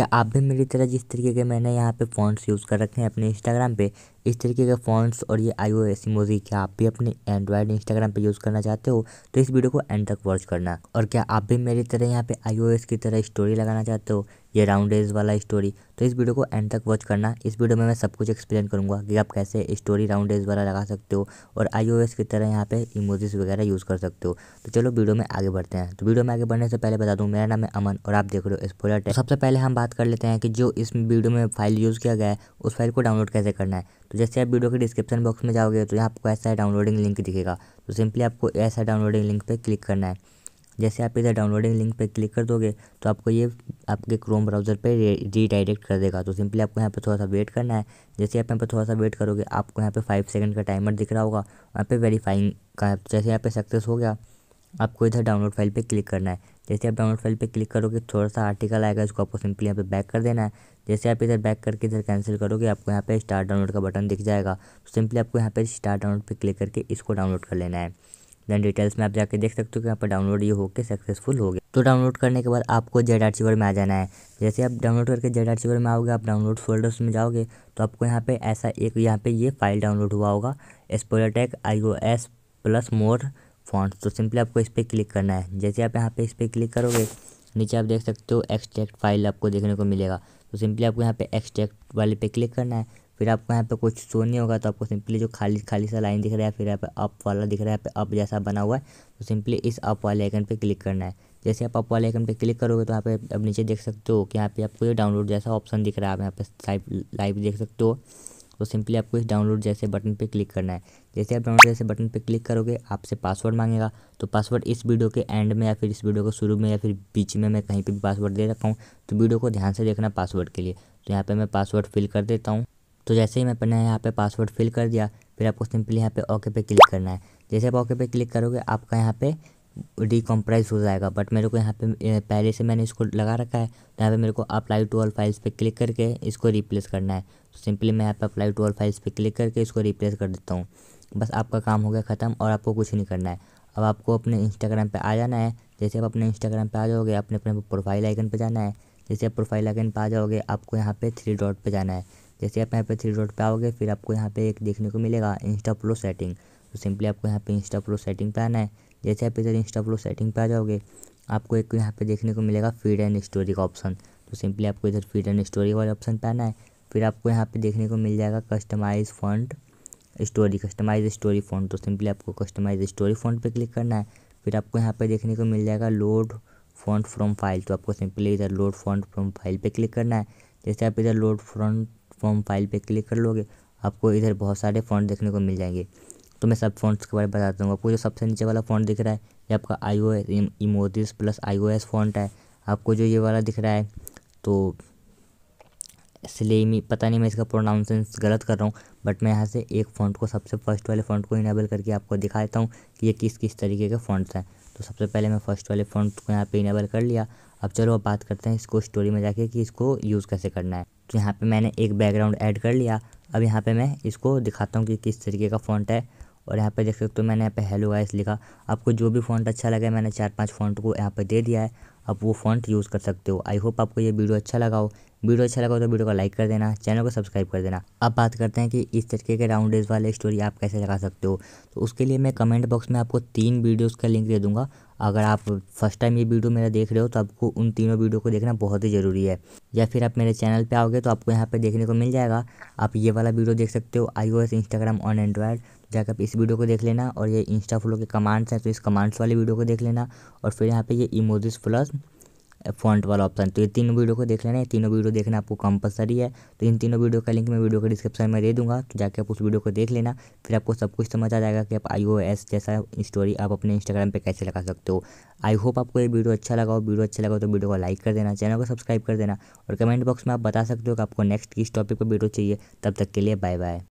क्या आप भी मेरी तरह जिस तरीके के मैंने यहाँ पे फ़ॉन्ट्स यूज़ कर रखे हैं अपने इंस्टाग्राम पे इस तरीके के फ़ॉन्ट्स और ये आई ओ एस इमोजी क्या आप भी अपने एंड्रॉयड इंस्टाग्राम पे यूज़ करना चाहते हो तो इस वीडियो को एंड तक वॉच करना और क्या आप भी मेरी तरह यहाँ पे आई ओ एस की तरह स्टोरी लगाना चाहते हो ये राउंड एज वाला स्टोरी तो इस वीडियो को एंड तक वॉच करना इस वीडियो में मैं सब कुछ एक्सप्लेन करूँगा कि आप कैसे स्टोरी राउंड एज वाला लगा सकते हो और एस की तरह यहाँ पे इमोजीज वगैरह यूज़ कर सकते हो तो चलो वीडियो में आगे बढ़ते हैं तो वीडियो में आगे बढ़ने से पहले बता दूँ मेरा नाम है अमन और आप देख रहे हो स्पोलर तो सबसे पहले हम बात कर लेते हैं कि जो इस वीडियो में फाइल यूज़ किया गया है उस फाइल को डाउनलोड कैसे करना है तो जैसे आप वीडियो के डिस्क्रिप्शन बॉक्स में जाओगे तो यहाँ आपको ऐसा डाउनलोडिंग लिंक दिखेगा तो सिंपली आपको ऐसा डाउनलोडिंग लिंक पर क्लिक करना है जैसे आप इधर डाउनलोडिंग लिंक पर क्लिक कर दोगे तो आपको ये आपके क्रोम ब्राउज़र पर रीडायरेक्ट कर देगा तो सिंपली आपको यहाँ पर थोड़ा सा वेट करना है जैसे आप यहाँ पर थोड़ा सा वेट करोगे आपको यहाँ पर फाइव सेकंड का टाइमर दिख रहा होगा वहाँ पे वेरीफाइंग का जैसे यहाँ पे सक्सेस हो गया आपको इधर डाउनलोड फाइल पे क्लिक करना है जैसे आप डाउनलोड फाइल पे क्लिक करोगे थोड़ा सा आर्टिकल आएगा इसको आपको सिंपली यहाँ पे बैक कर देना है जैसे आप इधर बैक करके इधर कैंसिल करोगे आपको यहाँ पे स्टार्ट डाउनलोड का बटन दिख जाएगा सिंपली तो आपको यहाँ पे स्टार्ट डाउनलोड पे क्लिक करके इसको डाउनलोड कर लेना है देन डिटेल्स में आप जाके देख सकते हो कि यहाँ पर डाउनलोड ये होकर सक्सेसफुल हो गया तो डाउनलोड करने के बाद आपको जेड आर्चिवर में आ जाना है जैसे आप डाउनलोड करके जेड आर्चिवर में आओगे आप डाउनलोड फोल्डर्स में जाओगे तो आपको यहाँ पर ऐसा एक यहाँ पर ये फाइल डाउनलोड हुआ होगा स्पोलटेक I O S plus more font तो सिंपली आपको इस पर क्लिक करना है जैसे आप यहाँ पे इस पर क्लिक करोगे नीचे आप देख सकते हो एक्सट्रैक्ट फाइल आपको देखने को मिलेगा तो सिंपली आपको यहाँ पे एक्सट्रैक्ट वाले पे क्लिक करना है फिर आपको यहाँ पे कुछ शो नहीं होगा तो आपको सिंपली जो खाली खाली सा लाइन दिख रहा है फिर यहाँ पे अप वाला दिख रहा है यहाँ पे अप जैसा बना हुआ है तो सिंपली इस अप वाले आइकन पे क्लिक करना है जैसे आप अप वाले आइकन पे क्लिक करोगे तो यहाँ पे आप नीचे देख सकते हो कि यहाँ पे आपको ये डाउनलोड जैसा ऑप्शन दिख रहा है आप यहाँ पे लाइव देख सकते हो तो सिंपली आपको इस डाउनलोड जैसे बटन पे क्लिक करना है जैसे आप डाउनलोड जैसे बटन पे क्लिक करोगे आपसे पासवर्ड मांगेगा तो पासवर्ड इस वीडियो के एंड में या फिर इस वीडियो के शुरू में या फिर बीच में मैं कहीं पर भी पासवर्ड दे रखा हूँ तो वीडियो को ध्यान से देखना पासवर्ड के लिए तो यहाँ पर मैं पासवर्ड फिल कर देता हूँ तो जैसे ही मैं अपना यहाँ पे पासवर्ड फिल कर दिया फिर आपको सिंपली यहाँ पे ओके पे क्लिक करना है जैसे आप ओके पे क्लिक करोगे आपका यहाँ पे डिकम्प्राइज हो जाएगा बट मेरे को यहाँ पे पहले से मैंने इसको लगा रखा है तो यहाँ पे मेरे को अप्लाई टू ऑल फाइल्स पे क्लिक करके इसको रिप्लेस करना है तो सिंपली मैं यहाँ पे अप्लाई टू ऑल फाइल्स पे क्लिक करके इसको रिप्लेस कर देता हूँ बस आपका काम हो गया ख़त्म और आपको कुछ नहीं करना है अब आपको अपने इंस्टाग्राम पर आ जाना है जैसे आप अपने इंस्टाग्राम पर आ जाओगे अपने अपने प्रोफाइल आइकन पर जाना है जैसे आप प्रोफाइल आइकन पर आ जाओगे आपको यहाँ पर थ्री डॉट पर जाना है जैसे आप यहाँ पर थ्री डॉट पर आओगे फिर आपको यहाँ पे एक देखने को मिलेगा इंस्टा प्रो सेटिंग तो सिंपली आपको यहाँ पे इंस्टा प्रो सेटिंग पे आना है जैसे आप इधर इंस्टा प्रो सेटिंग पे आ जाओगे आपको एक यहाँ पे देखने को मिलेगा फीड एंड स्टोरी का ऑप्शन तो सिंपली आपको इधर फीड एंड स्टोरी वाले ऑप्शन पे आना है फिर आपको यहाँ पे देखने को मिल जाएगा customise font story customise story font तो सिंपली आपको कस्टमाइज स्टोरी फॉन्ट पे क्लिक करना है फिर आपको यहाँ पे देखने को मिल जाएगा लोड फॉन्ट फ्रॉम फाइल तो आपको सिंपली इधर लोड फॉन्ट फ्रॉम फाइल पे क्लिक करना है जैसे आप इधर लोड फ्रॉन्ट फ्रॉम फाइल पे क्लिक कर लोगे आपको इधर बहुत सारे फॉन्ट देखने को मिल जाएंगे तो मैं सब फ़ोन के बारे में बता दूँगा आपको जो सबसे नीचे वाला फोन दिख रहा है ये आपका I O emojis plus I O S phone है आपको जो ये वाला दिख रहा है तो इसलिए पता नहीं मैं इसका प्रोनाउंसेंस गलत कर रहा हूँ बट मैं यहाँ से एक फ़ोन को सबसे फर्स्ट वाले फोन को इनेबल करके आपको दिखा देता हूँ कि ये किस किस तरीके के फोन हैं तो सबसे पहले मैं फ़र्स्ट वाले फ़ोन को यहाँ पर इनेबल कर लिया अब चलो अब बात करते हैं इसको स्टोरी में जाके कि इसको यूज़ कैसे करना है तो यहाँ पर मैंने एक बैकग्राउंड ऐड कर लिया अब यहाँ पर मैं इसको दिखाता हूँ कि किस तरीके का फ़ॉन्ट है और यहाँ पे देख सकते हो तो मैंने यहाँ पे हेलो आइस लिखा आपको जो भी फॉन्ट अच्छा लगे मैंने चार पांच फॉन्ट को यहाँ पे दे दिया है आप वो फॉन्ट यूज़ कर सकते हो आई होप आपको ये वीडियो अच्छा लगा हो वीडियो अच्छा लगा हो तो वीडियो को लाइक कर देना चैनल को सब्सक्राइब कर देना अब बात करते हैं कि इस तरीके के राउंड डेज वाले स्टोरी आप कैसे लगा सकते हो तो उसके लिए मैं कमेंट बॉक्स में आपको तीन वीडियोज़ का लिंक दे दूँगा अगर आप फर्स्ट टाइम ये वीडियो मेरा देख रहे हो तो आपको उन तीनों वीडियो को देखना बहुत ही ज़रूरी है या फिर आप मेरे चैनल पर आओगे तो आपको यहाँ पर देखने को मिल जाएगा आप ये वाला वीडियो देख सकते हो I S Instagram on Android जाकर इस वीडियो को देख लेना और ये इंस्टा फोलो के कमांड्स हैं तो इस कमांड्स वाली वीडियो को देख लेना और फिर यहाँ पे ये इमोजिस प्लस फॉन्ट वाला ऑप्शन तो ये तीनों वीडियो को देख लेना है तीनों वीडियो देखना आपको कंपलसरी है तो इन तीनों वीडियो का लिंक मैं वीडियो के डिस्क्रिप्शन में दे दूंगा तो जाके आप उस वीडियो को देख लेना फिर आपको सब कुछ समझ आ जाएगा कि आप आई जैसा स्टोरी आप अपने इंस्टाग्राम पे कैसे लगा सकते हो आई होप आपको ये वीडियो अच्छा लगा हो वीडियो अच्छा लगा तो वीडियो को लाइक कर देना चैनल को सब्सक्राइब कर देना और कमेंट बॉक्स में आप बता सकते हो कि आपको नेक्स्ट किस टॉपिक पर वीडियो चाहिए तब तक के लिए बाय बाय